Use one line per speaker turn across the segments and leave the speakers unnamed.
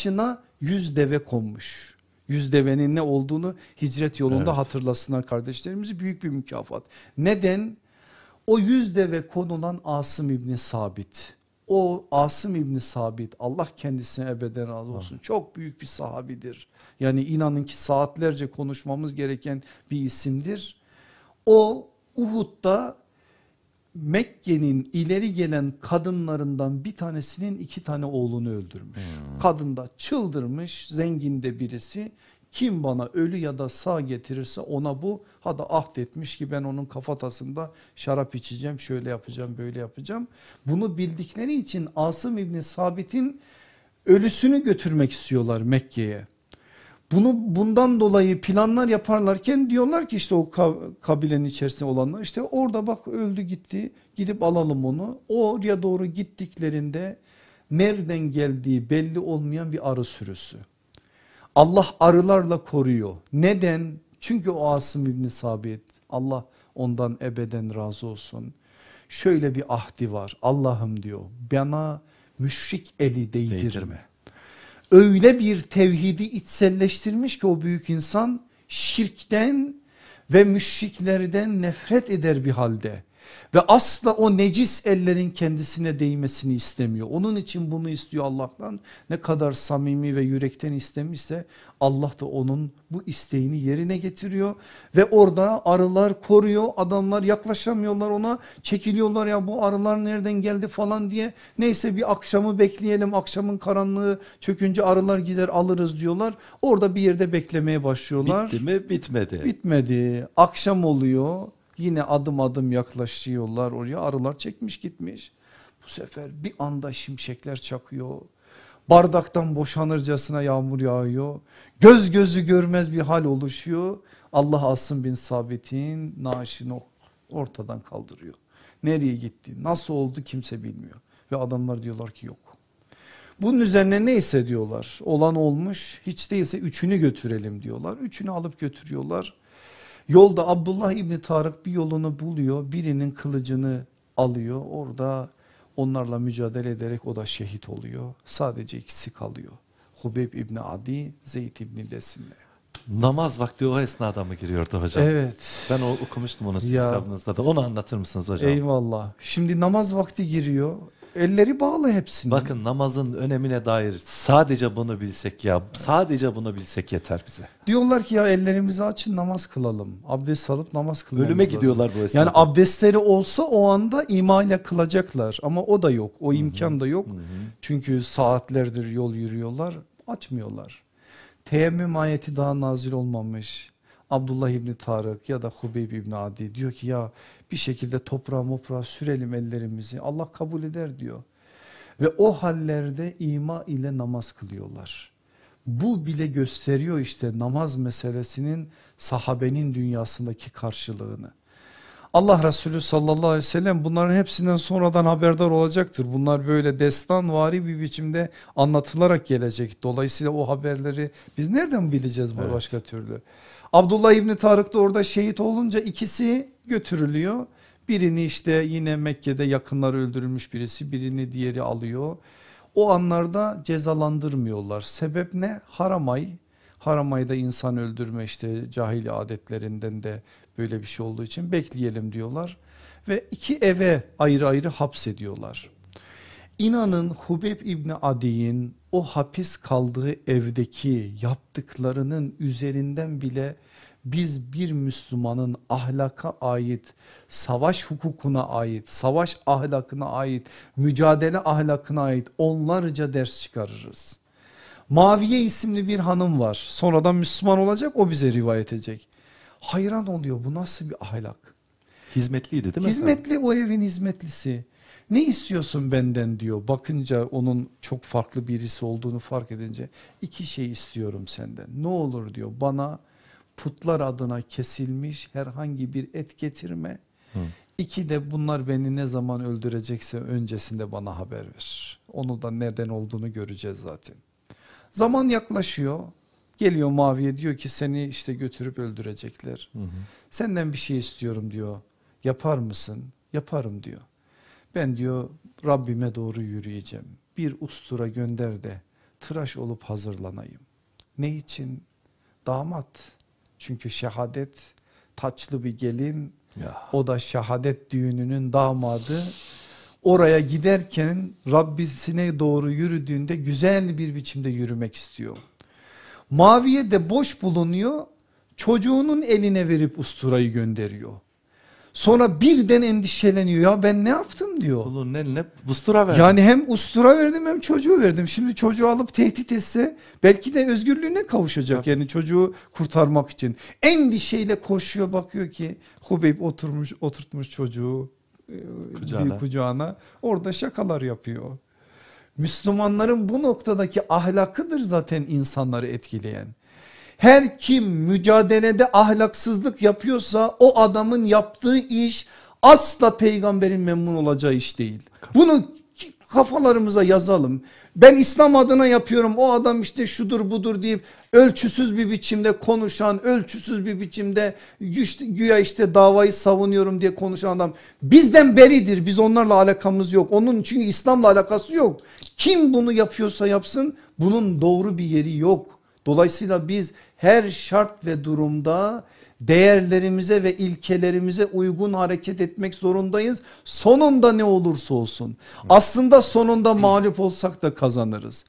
başına yüz deve konmuş. Yüz devenin ne olduğunu hicret yolunda evet. hatırlasınlar kardeşlerimizi büyük bir mükafat. Neden? O yüz deve konulan Asım İbni Sabit. O Asım İbni Sabit Allah kendisine ebeden razı olsun. Hı. Çok büyük bir sahabidir. Yani inanın ki saatlerce konuşmamız gereken bir isimdir. O Uhud'da Mekke'nin ileri gelen kadınlarından bir tanesinin iki tane oğlunu öldürmüş. Hmm. Kadın da çıldırmış zengin de birisi kim bana ölü ya da sağ getirirse ona bu hada ahd etmiş ki ben onun kafatasında şarap içeceğim şöyle yapacağım böyle yapacağım. Bunu bildikleri için Asım İbni Sabit'in ölüsünü götürmek istiyorlar Mekke'ye. Bunu bundan dolayı planlar yaparlarken diyorlar ki işte o kabilenin içerisinde olanlar işte orada bak öldü gitti gidip alalım onu. Oraya doğru gittiklerinde nereden geldiği belli olmayan bir arı sürüsü. Allah arılarla koruyor. Neden? Çünkü o Asım İbni Sabit Allah ondan ebeden razı olsun. Şöyle bir ahdi var Allah'ım diyor bana müşrik eli değdirme. değdirme öyle bir tevhidi içselleştirmiş ki o büyük insan şirkten ve müşriklerden nefret eder bir halde. Ve asla o necis ellerin kendisine değmesini istemiyor. Onun için bunu istiyor Allah'tan. Ne kadar samimi ve yürekten istemişse Allah da onun bu isteğini yerine getiriyor. Ve orada arılar koruyor adamlar yaklaşamıyorlar ona çekiliyorlar ya bu arılar nereden geldi falan diye. Neyse bir akşamı bekleyelim akşamın karanlığı çökünce arılar gider alırız diyorlar. Orada bir yerde beklemeye başlıyorlar. Bitti mi bitmedi. Bitmedi akşam oluyor Yine adım adım yaklaşıyorlar oraya arılar çekmiş gitmiş. Bu sefer bir anda şimşekler çakıyor. Bardaktan boşanırcasına yağmur yağıyor. Göz gözü görmez bir hal oluşuyor. Allah Asım bin Sabit'in naaşını ortadan kaldırıyor. Nereye gitti nasıl oldu kimse bilmiyor. Ve adamlar diyorlar ki yok. Bunun üzerine ne hissediyorlar? Olan olmuş hiç değilse üçünü götürelim diyorlar. Üçünü alıp götürüyorlar. Yolda Abdullah İbni Tarık bir yolunu buluyor birinin kılıcını alıyor orada onlarla mücadele ederek o da şehit oluyor. Sadece ikisi kalıyor. Hubeyb İbni Adi, Zeyd İbni Desinle. Namaz vakti o esnada mı giriyordu hocam? Evet. Ben o, okumuştum onu sizin kitabınızda da. Onu anlatır mısınız hocam? Eyvallah. Şimdi namaz vakti giriyor elleri bağlı hepsini. Bakın namazın önemine dair sadece bunu bilsek ya sadece bunu bilsek yeter bize. Diyorlar ki ya ellerimizi açın namaz kılalım. Abdest alıp namaz kılalım. Ölüme gidiyorlar bu esnada. Yani abdestleri olsa o anda imayla kılacaklar ama o da yok. O imkan hı hı. da yok. Hı hı. Çünkü saatlerdir yol yürüyorlar açmıyorlar. Teyemmüm ayeti daha nazil olmamış. Abdullah İbni Tarık ya da Hubeyb İbni Adi diyor ki ya bir şekilde toprağa moprağa sürelim ellerimizi Allah kabul eder diyor. Ve o hallerde ima ile namaz kılıyorlar. Bu bile gösteriyor işte namaz meselesinin sahabenin dünyasındaki karşılığını. Allah Resulü sallallahu aleyhi ve sellem bunların hepsinden sonradan haberdar olacaktır. Bunlar böyle destanvari bir biçimde anlatılarak gelecek. Dolayısıyla o haberleri biz nereden bileceğiz evet. başka türlü? Abdullah İbni Tarık da orada şehit olunca ikisi götürülüyor. Birini işte yine Mekke'de yakınları öldürülmüş birisi birini diğeri alıyor. O anlarda cezalandırmıyorlar. Sebep ne? Haramay. Haramay'da insan öldürme işte cahili adetlerinden de böyle bir şey olduğu için bekleyelim diyorlar. Ve iki eve ayrı ayrı hapsediyorlar. İnanın Hubeb İbni Adi'nin o hapis kaldığı evdeki yaptıklarının üzerinden bile biz bir Müslümanın ahlaka ait, savaş hukukuna ait, savaş ahlakına ait, mücadele ahlakına ait onlarca ders çıkarırız. Maviye isimli bir hanım var sonradan Müslüman olacak o bize rivayet edecek. Hayran oluyor bu nasıl bir ahlak? Hizmetliydi değil mi? Hizmetli o evin hizmetlisi. Ne istiyorsun benden diyor. Bakınca onun çok farklı birisi olduğunu fark edince iki şey istiyorum senden. Ne olur diyor bana putlar adına kesilmiş herhangi bir et getirme. Hı. İki de bunlar beni ne zaman öldürecekse öncesinde bana haber ver. Onu da neden olduğunu göreceğiz zaten. Zaman yaklaşıyor. Geliyor maviye diyor ki seni işte götürüp öldürecekler. Hı hı. Senden bir şey istiyorum diyor. Yapar mısın? Yaparım diyor. Ben diyor Rabbime doğru yürüyeceğim. Bir ustura gönder de tıraş olup hazırlanayım. Ne için? Damat. Çünkü şehadet taçlı bir gelin. Ya. O da şehadet düğününün damadı. Oraya giderken Rabbisine doğru yürüdüğünde güzel bir biçimde yürümek istiyor. Maviye de boş bulunuyor. Çocuğunun eline verip usturayı gönderiyor. Sonra birden endişeleniyor. Ya ben ne yaptım diyor. Kulun eline ustura verdim. Yani hem ustura verdim hem çocuğu verdim. Şimdi çocuğu alıp tehdit etse belki de özgürlüğüne kavuşacak Tabii. yani çocuğu kurtarmak için. Endişeyle koşuyor bakıyor ki Hubeyb oturmuş oturtmuş çocuğu e, kucağına. kucağına. Orada şakalar yapıyor. Müslümanların bu noktadaki ahlakıdır zaten insanları etkileyen. Her kim mücadelede ahlaksızlık yapıyorsa o adamın yaptığı iş asla peygamberin memnun olacağı iş değil. Bunu kafalarımıza yazalım. Ben İslam adına yapıyorum o adam işte şudur budur deyip ölçüsüz bir biçimde konuşan ölçüsüz bir biçimde güya işte davayı savunuyorum diye konuşan adam bizden beridir biz onlarla alakamız yok onun çünkü İslam'la alakası yok. Kim bunu yapıyorsa yapsın bunun doğru bir yeri yok Dolayısıyla biz her şart ve durumda değerlerimize ve ilkelerimize uygun hareket etmek zorundayız. Sonunda ne olursa olsun. Aslında sonunda mağlup olsak da kazanırız.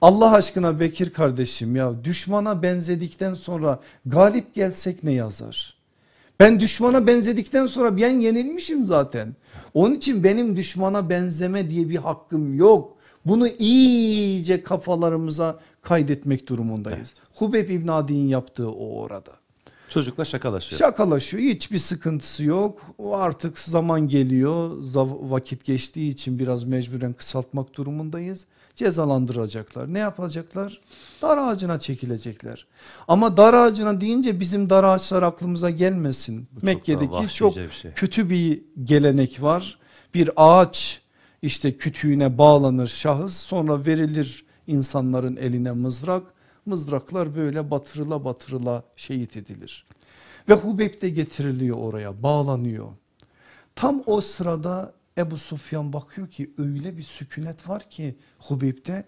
Allah aşkına Bekir kardeşim ya düşmana benzedikten sonra galip gelsek ne yazar? Ben düşmana benzedikten sonra ben yenilmişim zaten. Onun için benim düşmana benzeme diye bir hakkım yok. Bunu iyice kafalarımıza kaydetmek durumundayız. Evet. Hubeb İbn Adi'nin yaptığı o orada. Çocukla şakalaşıyor. Şakalaşıyor hiçbir sıkıntısı yok o artık zaman geliyor vakit geçtiği için biraz mecburen kısaltmak durumundayız. Cezalandıracaklar ne yapacaklar? Dar ağacına çekilecekler ama dar ağacına deyince bizim dar ağaçlar aklımıza gelmesin. Bu çok Mekke'deki çok bir şey. kötü bir gelenek var bir ağaç işte kütüğüne bağlanır şahıs sonra verilir insanların eline mızrak. Mızraklar böyle batırıla batırıla şehit edilir. Ve Hubeyb de getiriliyor oraya bağlanıyor. Tam o sırada Ebu Sufyan bakıyor ki öyle bir sükunet var ki Hubeyb'de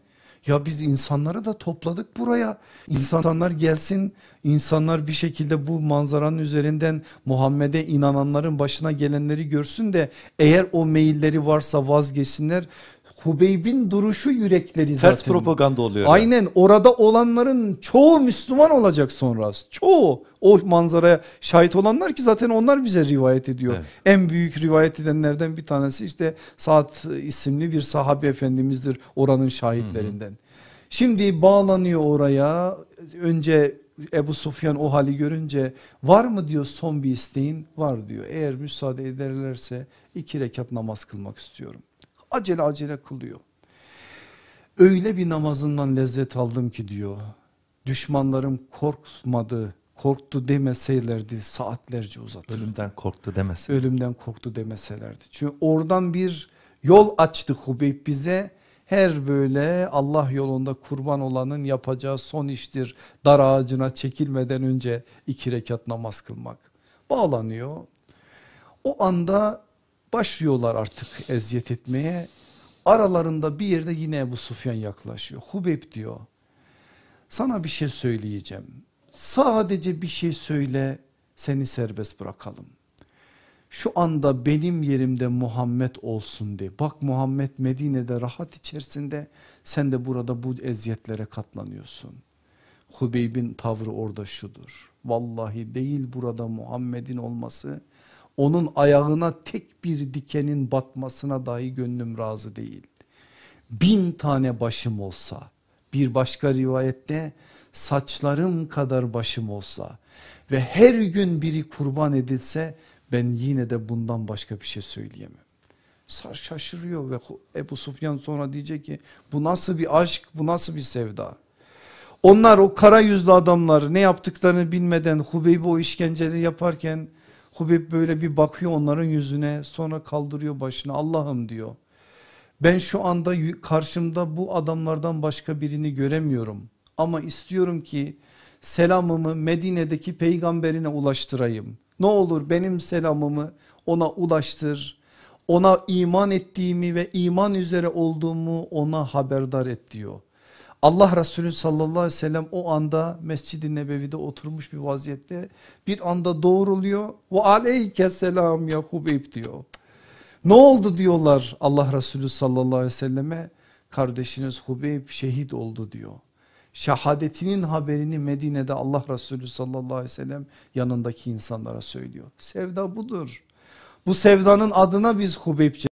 ya biz insanları da topladık buraya. İnsanlar gelsin, insanlar bir şekilde bu manzaranın üzerinden Muhammed'e inananların başına gelenleri görsün de eğer o meyilleri varsa vazgeçsinler. Hubeyb'in duruşu yürekleri Ters zaten. Ters propaganda oluyor. Aynen yani. orada olanların çoğu Müslüman olacak sonra. Çoğu o manzaraya şahit olanlar ki zaten onlar bize rivayet ediyor. Evet. En büyük rivayet edenlerden bir tanesi işte Saat isimli bir sahabe efendimizdir oranın şahitlerinden. Hı hı. Şimdi bağlanıyor oraya önce Ebu Sufyan o hali görünce var mı diyor son bir isteğin var diyor. Eğer müsaade ederlerse iki rekat namaz kılmak istiyorum. Acele acele kılıyor. Öyle bir namazından lezzet aldım ki diyor. Düşmanlarım korkmadı, korktu demeseylerdi saatlerce uzatır. Ölümden korktu demeselerdi. Ölümden korktu demeselerdi. Çünkü oradan bir yol açtı Hubeyb bize. Her böyle Allah yolunda kurban olanın yapacağı son iştir. Dar ağacına çekilmeden önce iki rekat namaz kılmak. Bağlanıyor. O anda Başlıyorlar artık eziyet etmeye. Aralarında bir yerde yine Ebu Sufyan yaklaşıyor. Hubeyb diyor sana bir şey söyleyeceğim. Sadece bir şey söyle seni serbest bırakalım. Şu anda benim yerimde Muhammed olsun de. Bak Muhammed Medine'de rahat içerisinde sen de burada bu eziyetlere katlanıyorsun. Hubeyb'in tavrı orada şudur. Vallahi değil burada Muhammed'in olması onun ayağına tek bir dikenin batmasına dahi gönlüm razı değil. Bin tane başım olsa bir başka rivayette saçlarım kadar başım olsa ve her gün biri kurban edilse ben yine de bundan başka bir şey söyleyemem. Sar şaşırıyor ve Ebu Sufyan sonra diyecek ki bu nasıl bir aşk bu nasıl bir sevda. Onlar o kara yüzlü adamlar ne yaptıklarını bilmeden Hubeyb'e o işkenceleri yaparken Hubeyb böyle bir bakıyor onların yüzüne sonra kaldırıyor başını Allah'ım diyor. Ben şu anda karşımda bu adamlardan başka birini göremiyorum ama istiyorum ki selamımı Medine'deki peygamberine ulaştırayım. Ne olur benim selamımı ona ulaştır. Ona iman ettiğimi ve iman üzere olduğumu ona haberdar et diyor. Allah Resulü sallallahu aleyhi ve sellem o anda Mescid-i Nebevi'de oturmuş bir vaziyette bir anda doğruluyor ve aleyke selam ya Hubeyb diyor. Ne oldu diyorlar Allah Resulü sallallahu aleyhi ve selleme kardeşiniz Hubeyb şehit oldu diyor. Şehadetinin haberini Medine'de Allah Resulü sallallahu aleyhi ve sellem yanındaki insanlara söylüyor. Sevda budur. Bu sevdanın adına biz Hubeybce